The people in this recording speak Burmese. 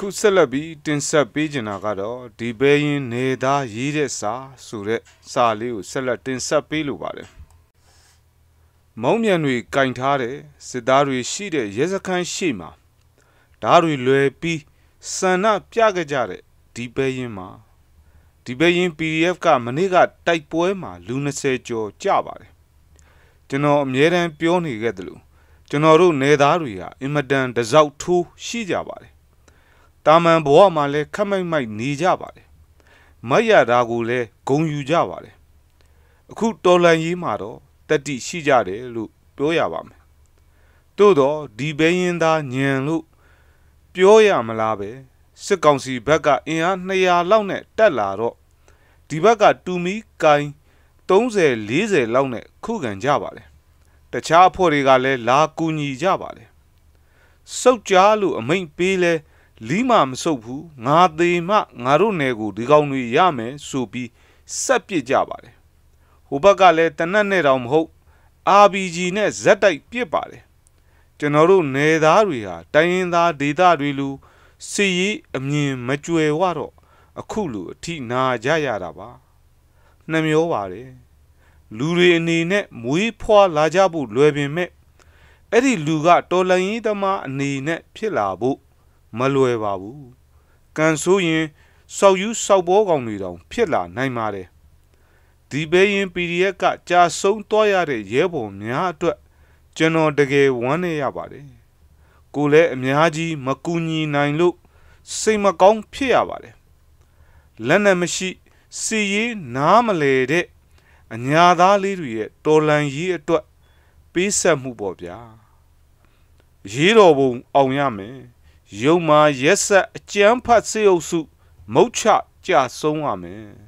ခုဆက်လက်ပြီးတင်ဆက်ပေးကျင်တာကတော့ဒီဘဲရင်နေသားရေးတဲ့စာဆိုတဲ့စာလေးကိုဆက်လက်တင်ဆက်ပေးလိုပါတယ်မုံမြန်တွေကင်ထားတဲ့စစ်သားတွေရှိတဲ့ရဲစခန်းရှိမှာဓားတွေလွယ်ပြီးဆန္ဒပြခဲ့ကြတဲ့ဒီဘဲရင်မှာဒီဘဲရင် PDF ကမနေ့ကတိုက်ပွဲမှာလူ20ကျော်ကြပါတယ်ကျွန်တော်အမြဲတမ်းပြောနေခဲ့တယ်လို့ကျွန်တော်တို့နေသားတွေကအင်မတန်တစောက်ထိုးရှိကြပါတယ်တာမန်ဘဝမှာလည်းခက်မိုက်မိုက်နေကြပါတယ်မတ်ရတာကိုလည်းဂုံယူကြပါတယ်အခုတော်လန်ရေးမှာတော့တတိရှိကြတယ်လို့ပြောရပါမယ်သို့တော့ဒီဘရင်သားညံလို့ပြောရမလားပဲစစ်ကောင်စီဘက်ကအင်အား200လောက်နဲ့တက်လာတော့ဒီဘက်ကတူမီကိုင်း30 40လောက်နဲ့ခုခံကြပါတယ်တခြားအဖွဲ့တွေကလည်းလာကူညီကြပါတယ်စုတ်ကြားလို့အမိန်ပေးလဲလီးမှမဆုပ်ဘူးငါသေးမှငါတို့နယ်ကိုဒီကောင်တွေရမယ်ဆိုပြီးဆက်ပစ်ကြပါတယ်ဟိုဘက်ကလည်းတနက်နဲ့တောင်မဟုတ် RPG နဲ့ဇက်တိုက်ပစ်ပါတယ်ကျွန်တော်တို့နယ်သားတွေဟာတိုင်းရင်းသားဒေသတွေလူစီရီအမြင်မကြွယ်ဝတော့အခုလူအထိနာကြရတာပါနှမျောပါတယ်လူတွေအနေနဲ့မွေးဖွားလာကြဖို့လွယ်ပင်မဲ့အဲ့ဒီလူကတော်လန်ရေးသမားအနေနဲ့ဖြစ်လာဖို့မလွယ်ပါဘူး။ကန်ဆိုးရင်ဆောက်ယူဆောက်ဘောကောင်တွေတောင်ဖြစ်လာနိုင်ပါတယ်။ဒီဘေးရင် PDF ကကြာဆုံးသွားရတဲ့ရဲဘော်များအတွက်ကျွန်တော်တကယ်ဝမ်းနည်းရပါတယ်။ကိုလည်းအများကြီးမကူညီနိုင်လို့စိတ်မကောင်းဖြစ်ရပါတယ်။လက်နဲ့မရှိ စီရေးနားမလဲတဲ့အညာသားလေးတွေရဲ့တော်လန်ရေးအတွက်ပေးဆက်မှုပေါ့ဗျာ။ရေးတော်ပုံအောင်ရမယ်။ရုံမှာရက်ဆက်အကျန်းဖတ်စေုပ်စုမုတ်ချကြဆုံးရမယ်